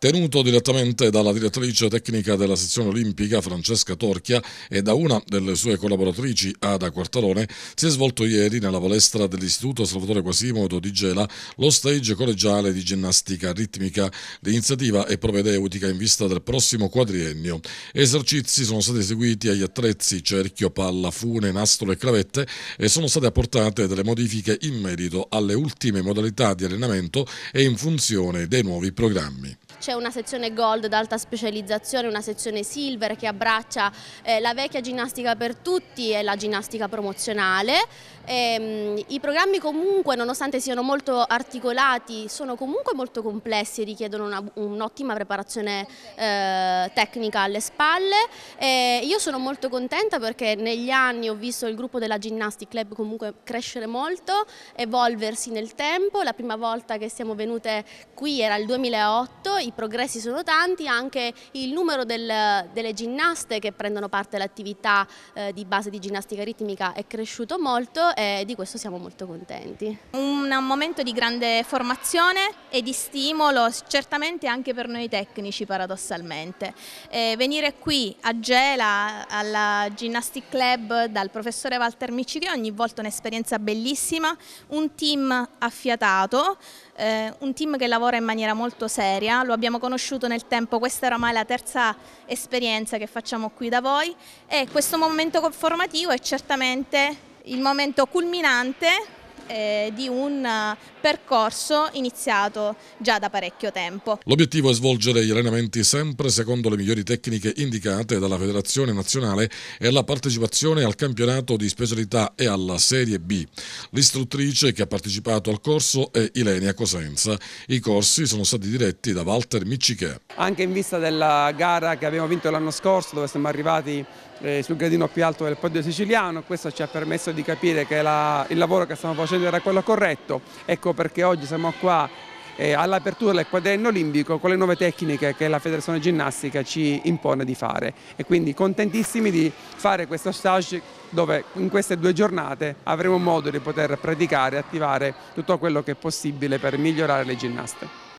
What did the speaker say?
tenuto direttamente dalla direttrice tecnica della sezione olimpica Francesca Torchia e da una delle sue collaboratrici Ada Quartalone, si è svolto ieri nella palestra dell'Istituto Salvatore Quasimodo di Gela lo stage collegiale di ginnastica ritmica. L'iniziativa è propedeutica in vista del prossimo quadriennio. Esercizi sono stati eseguiti agli attrezzi cerchio, palla, fune, nastro e clavette e sono state apportate delle modifiche in merito alle ultime modalità di allenamento e in funzione dei nuovi programmi c'è una sezione gold d'alta specializzazione, una sezione silver che abbraccia eh, la vecchia ginnastica per tutti e la ginnastica promozionale. E, ehm, I programmi comunque, nonostante siano molto articolati, sono comunque molto complessi e richiedono un'ottima un preparazione eh, tecnica alle spalle. E eh, io sono molto contenta perché negli anni ho visto il gruppo della Ginnastic Club comunque crescere molto, evolversi nel tempo. La prima volta che siamo venute qui era il 2008, i progressi sono tanti, anche il numero del, delle ginnaste che prendono parte all'attività eh, di base di ginnastica ritmica è cresciuto molto e di questo siamo molto contenti. Un, momento di grande formazione e di stimolo certamente anche per noi tecnici paradossalmente. Eh, venire qui a Gela alla Gymnastic Club dal professore Walter Micci è ogni volta un'esperienza bellissima, un team affiatato, eh, un team che lavora in maniera molto seria, lo abbiamo conosciuto nel tempo, questa è oramai la terza esperienza che facciamo qui da voi e questo momento formativo è certamente il momento culminante eh, di un eh, percorso iniziato già da parecchio tempo. L'obiettivo è svolgere gli allenamenti sempre secondo le migliori tecniche indicate dalla Federazione Nazionale e la partecipazione al campionato di specialità e alla Serie B. L'istruttrice che ha partecipato al corso è Ilenia Cosenza. I corsi sono stati diretti da Walter Miccichè. Anche in vista della gara che abbiamo vinto l'anno scorso dove siamo arrivati eh, sul gradino più alto del podio siciliano, questo ci ha permesso di capire che la, il lavoro che stiamo facendo era quello corretto, ecco perché oggi siamo qua eh, all'apertura del quaderno olimpico con le nuove tecniche che la Federazione Ginnastica ci impone di fare e quindi contentissimi di fare questo stage dove in queste due giornate avremo modo di poter praticare e attivare tutto quello che è possibile per migliorare le ginnaste.